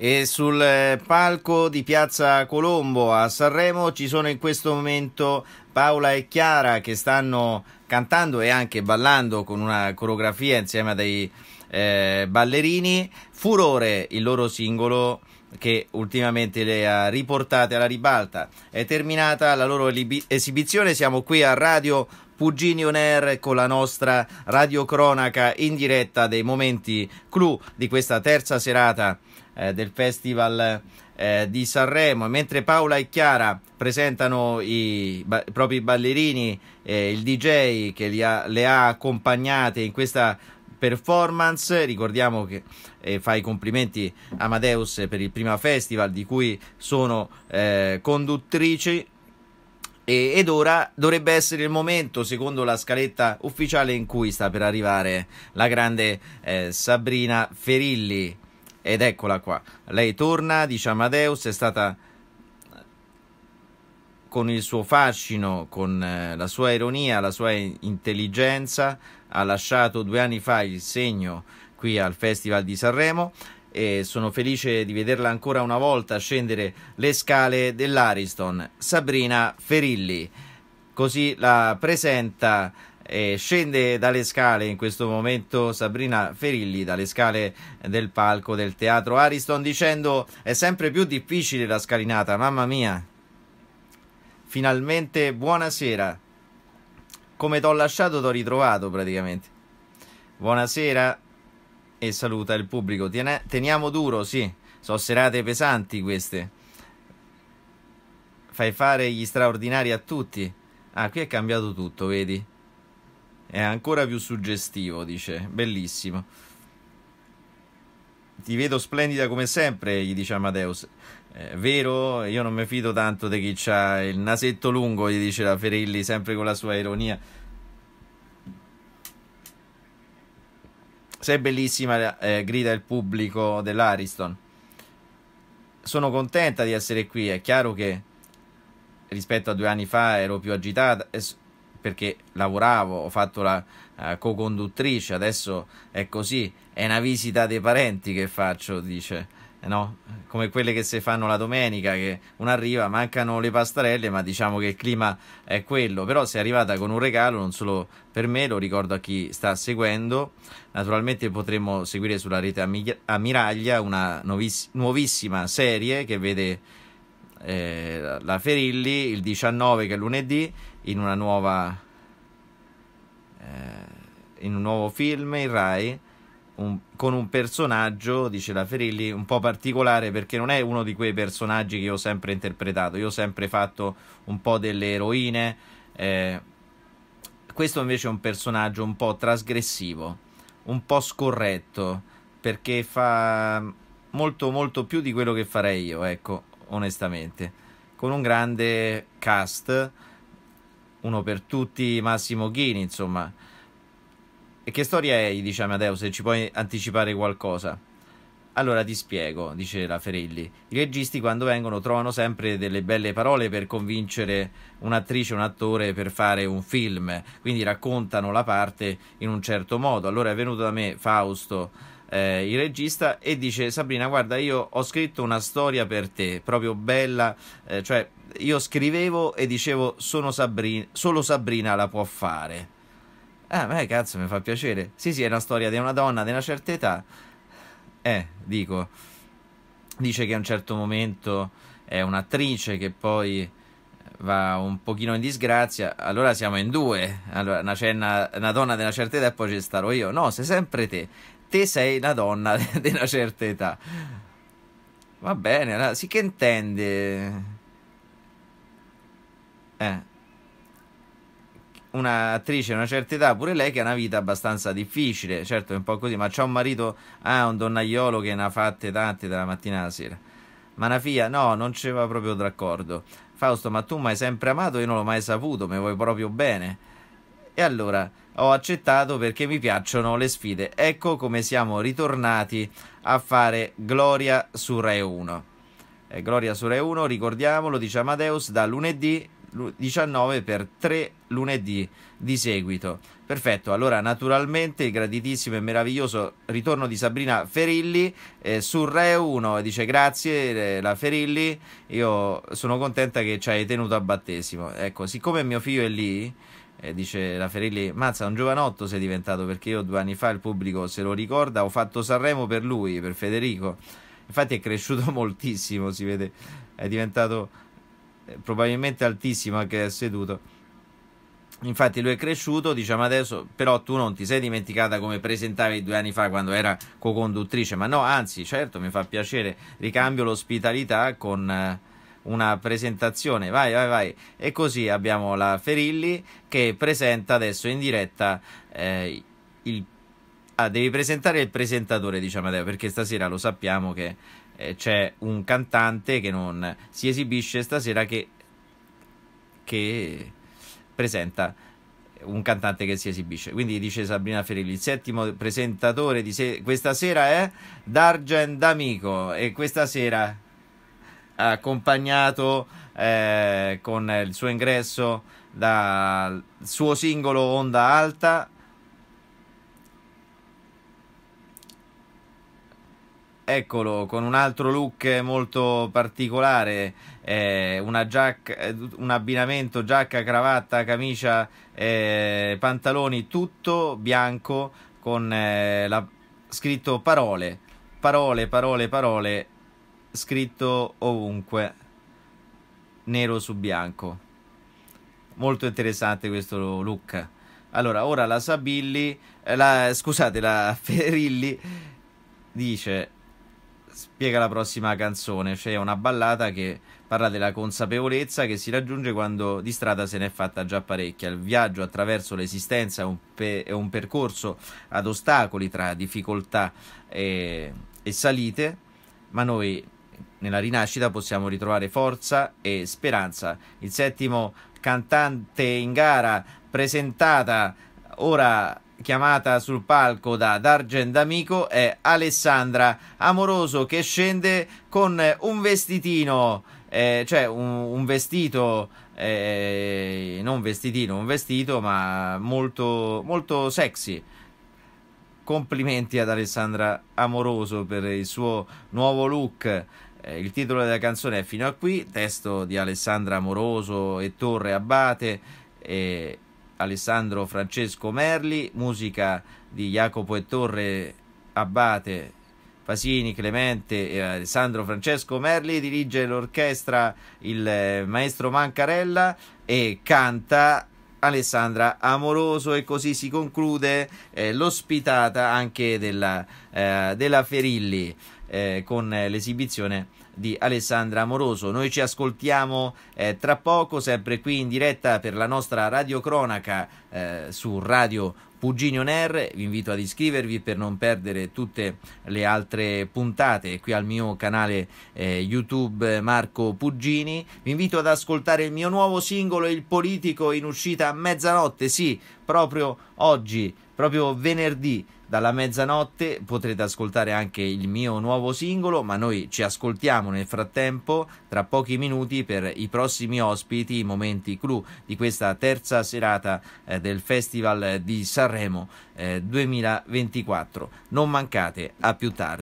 E sul eh, palco di Piazza Colombo a Sanremo ci sono in questo momento Paola e Chiara che stanno cantando e anche ballando con una coreografia insieme a dei eh, ballerini. Furore il loro singolo che ultimamente le ha riportate alla ribalta. È terminata la loro esibizione, siamo qui a Radio Pugini On Air con la nostra radiocronaca in diretta dei momenti clou di questa terza serata eh, del Festival eh, di Sanremo, mentre Paola e Chiara presentano i, ba- i propri ballerini, eh, il DJ che ha, le ha accompagnate in questa performance. Ricordiamo che eh, fa i complimenti a Amadeus per il primo festival di cui sono eh, conduttrici. ed ora dovrebbe essere il momento, secondo la scaletta ufficiale, in cui sta per arrivare la grande eh, Sabrina Ferilli. Ed eccola qua. Lei torna, dice Amadeus, è stata con il suo fascino, con eh, la sua ironia, la sua intelligenza, ha lasciato due anni fa il segno qui al Festival di Sanremo e sono felice di vederla ancora una volta scendere le scale dell'Ariston, Sabrina Ferilli. Così la presenta eh, scende dalle scale in questo momento Sabrina Ferilli dalle scale del palco del teatro Ariston dicendo è sempre più difficile la scalinata, mamma mia. Finalmente buonasera. Come t'ho lasciato t'ho ritrovato praticamente. Buonasera e saluta il pubblico. Teniamo duro, sì. Sono serate pesanti queste. Fai fare gli straordinari a tutti. Ah, qui è cambiato tutto, vedi? È ancora più suggestivo, dice. Bellissimo. Ti vedo splendida come sempre, gli dice Amadeus. È eh, vero, io non mi fido tanto di chi ha il nasetto lungo, gli dice la Ferilli, sempre con la sua ironia. Sei bellissima, eh, grida il pubblico dell'Ariston. Sono contenta di essere qui, è chiaro che rispetto a due anni fa ero più agitata. Eh, perché lavoravo, ho fatto la uh, co-conduttrice, adesso è così, è una visita dei parenti che faccio, dice. No? come quelle che si fanno la domenica, che una arriva, mancano le pastarelle, ma diciamo che il clima è quello, però se è arrivata con un regalo, non solo per me, lo ricordo a chi sta seguendo, naturalmente potremo seguire sulla rete Ammiraglia una noviss- nuovissima serie che vede eh, la Ferilli il 19 che è lunedì in una nuova eh, in un nuovo film in Rai un, con un personaggio, dice la Ferilli, un po' particolare perché non è uno di quei personaggi che io ho sempre interpretato, io ho sempre fatto un po' delle eroine, eh, questo invece è un personaggio un po' trasgressivo, un po' scorretto, perché fa molto molto più di quello che farei io, ecco, onestamente, con un grande cast uno per tutti Massimo Ghini, insomma. E che storia è, gli dice Amadeo, se ci puoi anticipare qualcosa? Allora ti spiego, dice la Ferelli. I registi quando vengono trovano sempre delle belle parole per convincere un'attrice o un attore per fare un film, quindi raccontano la parte in un certo modo. Allora è venuto da me Fausto eh, il regista e dice Sabrina guarda io ho scritto una storia per te proprio bella eh, cioè io scrivevo e dicevo sono Sabrina, solo Sabrina la può fare ah beh cazzo mi fa piacere sì sì è una storia di una donna di una certa età eh dico dice che a un certo momento è un'attrice che poi va un pochino in disgrazia, allora siamo in due. Allora, una, una, una donna di una certa età e poi ci starò io. No, sei sempre te te sei una donna di una certa età. Va bene, allora, sì che intende. Eh. Un'attrice di una certa età, pure lei che ha una vita abbastanza difficile, certo è un po' così, ma c'ha un marito, ah, un donnaiolo che ne ha fatte tante dalla mattina alla sera. Ma una figlia, no, non ci va proprio d'accordo. Fausto, ma tu mi hai sempre amato, io non l'ho mai saputo, mi vuoi proprio bene. E allora ho accettato perché mi piacciono le sfide. Ecco come siamo ritornati a fare Gloria su Re 1. Eh, Gloria su Re 1, ricordiamolo, dice Amadeus, da lunedì 19 per 3 lunedì di seguito. Perfetto, allora naturalmente il graditissimo e meraviglioso ritorno di Sabrina Ferilli eh, su Re 1 dice grazie eh, la Ferilli, io sono contenta che ci hai tenuto a battesimo. Ecco, siccome mio figlio è lì eh, dice la mazza un giovanotto sei diventato perché io due anni fa il pubblico se lo ricorda ho fatto Sanremo per lui, per Federico infatti è cresciuto moltissimo si vede, è diventato eh, probabilmente altissimo anche è seduto infatti lui è cresciuto diciamo adesso però tu non ti sei dimenticata come presentavi due anni fa quando era co-conduttrice ma no anzi certo mi fa piacere ricambio l'ospitalità con eh, una presentazione. Vai, vai, vai. E così abbiamo la Ferilli che presenta adesso in diretta eh, il... Ah, devi presentare il presentatore, diciamo Amedeo, perché stasera lo sappiamo che eh, c'è un cantante che non si esibisce stasera che, che presenta un cantante che si esibisce. Quindi dice Sabrina Ferilli, il settimo presentatore di se- questa sera è Dargen D'Amico e questa sera accompagnato eh, con il suo ingresso dal suo singolo Onda Alta. Eccolo, con un altro look molto particolare, eh, una giacca, un abbinamento giacca, cravatta, camicia, eh, pantaloni, tutto bianco con eh, la, scritto parole, parole, parole, parole scritto ovunque, nero su bianco. Molto interessante questo look. Allora, ora la Sabilli, eh, la, scusate, la Ferilli dice, spiega la prossima canzone, cioè una ballata che parla della consapevolezza che si raggiunge quando di strada se n'è fatta già parecchia. Il viaggio attraverso l'esistenza è un, pe- è un percorso ad ostacoli tra difficoltà e, e salite, ma noi nella rinascita possiamo ritrovare forza e speranza. Il settimo cantante in gara presentata ora chiamata sul palco da Dargen D'Amico è Alessandra Amoroso che scende con un vestitino, eh, cioè un, un vestito, eh, non vestitino, un vestito ma molto, molto sexy complimenti ad Alessandra Amoroso per il suo nuovo look eh, il titolo della canzone è Fino a qui, testo di Alessandra Amoroso e Torre Abbate e Alessandro Francesco Merli, musica di Jacopo e Torre Abbate Pasini, Clemente e Alessandro Francesco Merli, dirige l'orchestra il maestro Mancarella e canta Alessandra Amoroso e così si conclude eh, l'ospitata anche della, eh, della Ferilli eh, con l'esibizione di Alessandra Amoroso. Noi ci ascoltiamo eh, tra poco, sempre qui in diretta per la nostra radiocronaca eh, su Radio Puginio Ner, vi invito ad iscrivervi per non perdere tutte le altre puntate qui al mio canale eh, YouTube Marco Puggini. Vi invito ad ascoltare il mio nuovo singolo Il politico in uscita a mezzanotte, sì, proprio oggi Proprio venerdì dalla mezzanotte potrete ascoltare anche il mio nuovo singolo, ma noi ci ascoltiamo nel frattempo tra pochi minuti per i prossimi ospiti, i momenti clou di questa terza serata eh, del Festival di Sanremo eh, 2024. Non mancate, a più tardi.